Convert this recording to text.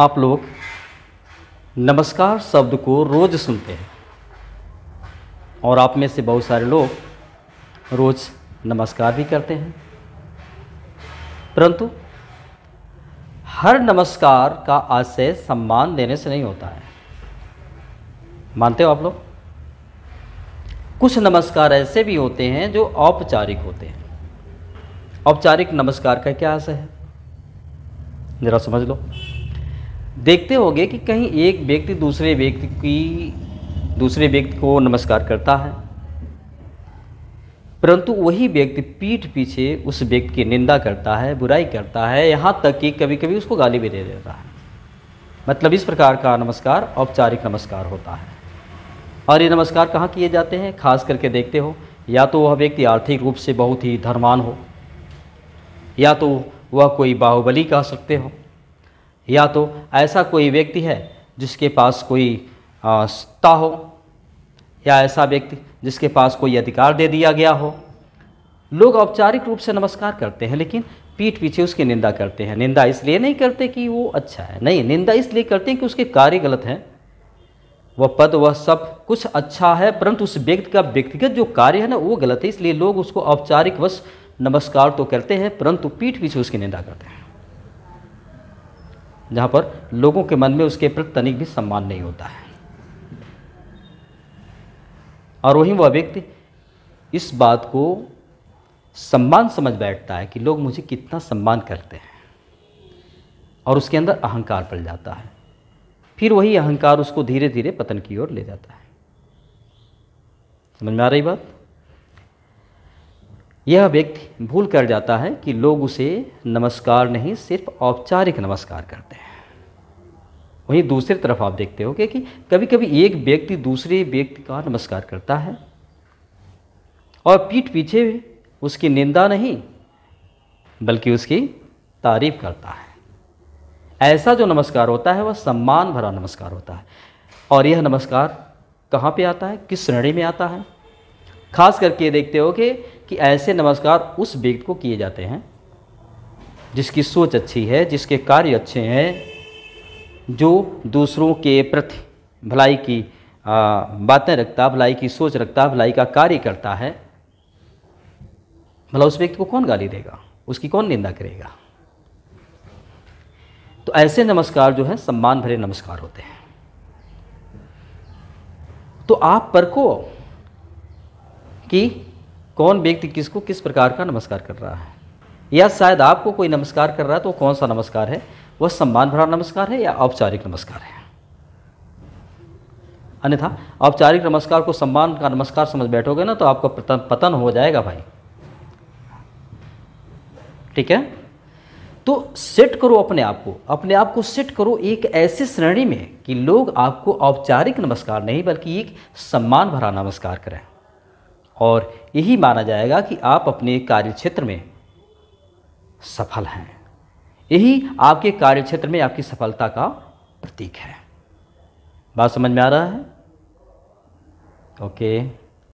आप लोग नमस्कार शब्द को रोज़ सुनते हैं और आप में से बहुत सारे लोग रोज़ नमस्कार भी करते हैं परंतु हर नमस्कार का आशय सम्मान देने से नहीं होता है मानते हो आप लोग कुछ नमस्कार ऐसे भी होते हैं जो औपचारिक होते हैं औपचारिक नमस्कार का क्या आशय है ज़रा समझ लो देखते होंगे कि कहीं एक व्यक्ति दूसरे व्यक्ति की दूसरे व्यक्ति को नमस्कार करता है परंतु वही व्यक्ति पीठ पीछे उस व्यक्ति की निंदा करता है बुराई करता है यहाँ तक कि कभी कभी उसको गाली भी दे देता है मतलब इस प्रकार का नमस्कार औपचारिक नमस्कार होता है और ये नमस्कार कहाँ किए जाते हैं खास करके देखते हो या तो वह व्यक्ति आर्थिक रूप से बहुत ही धर्मान हो या तो वह कोई बाहुबली कह सकते हो या तो ऐसा कोई व्यक्ति है जिसके पास कोई सत्ता हो या ऐसा व्यक्ति जिसके पास कोई अधिकार दे दिया गया हो लोग औपचारिक रूप से नमस्कार करते हैं लेकिन पीठ पीछे उसकी निंदा करते हैं निंदा इसलिए नहीं करते कि वो अच्छा है नहीं निंदा इसलिए करते हैं कि उसके कार्य गलत हैं वह पद वह सब कुछ अच्छा है परंतु उस व्यक्ति का व्यक्तिगत जो कार्य है ना वो गलत है इसलिए लोग उसको औपचारिक वश नमस्कार तो करते हैं परंतु पीठ पीछे उसकी निंदा करते हैं जहाँ पर लोगों के मन में उसके प्रति तनिक भी सम्मान नहीं होता है और वही वह व्यक्ति इस बात को सम्मान समझ बैठता है कि लोग मुझे कितना सम्मान करते हैं और उसके अंदर अहंकार पड़ जाता है फिर वही अहंकार उसको धीरे धीरे पतन की ओर ले जाता है समझ में आ रही बात यह व्यक्ति भूल कर जाता है कि लोग उसे नमस्कार नहीं सिर्फ औपचारिक नमस्कार करते हैं वहीं दूसरी तरफ आप देखते हो कि कभी कभी एक व्यक्ति दूसरे व्यक्ति का नमस्कार करता है और पीठ पीछे उसकी निंदा नहीं बल्कि उसकी तारीफ करता है ऐसा जो नमस्कार होता है वह सम्मान भरा नमस्कार होता है और यह नमस्कार कहाँ पे आता है किस श्रेणी में आता है खास करके देखते हो कि कि ऐसे नमस्कार उस व्यक्ति को किए जाते हैं जिसकी सोच अच्छी है जिसके कार्य अच्छे हैं जो दूसरों के प्रति भलाई की बातें रखता भलाई की सोच रखता भलाई का कार्य करता है भला उस व्यक्ति को कौन गाली देगा उसकी कौन निंदा करेगा तो ऐसे नमस्कार जो है सम्मान भरे नमस्कार होते हैं तो आप परखो कि कौन व्यक्ति किसको किस प्रकार का नमस्कार कर रहा है या शायद आपको कोई नमस्कार कर रहा है तो कौन सा नमस्कार है वह सम्मान भरा नमस्कार है या औपचारिक नमस्कार है अन्यथा औपचारिक नमस्कार को सम्मान का नमस्कार समझ बैठोगे ना तो आपका पतन हो जाएगा भाई ठीक है तो सेट करो अपने आप को अपने आप को सेट करो एक ऐसी श्रेणी में कि लोग आपको औपचारिक नमस्कार नहीं बल्कि एक सम्मान भरा नमस्कार करें और यही माना जाएगा कि आप अपने कार्य क्षेत्र में सफल हैं यही आपके कार्य क्षेत्र में आपकी सफलता का प्रतीक है बात समझ में आ रहा है ओके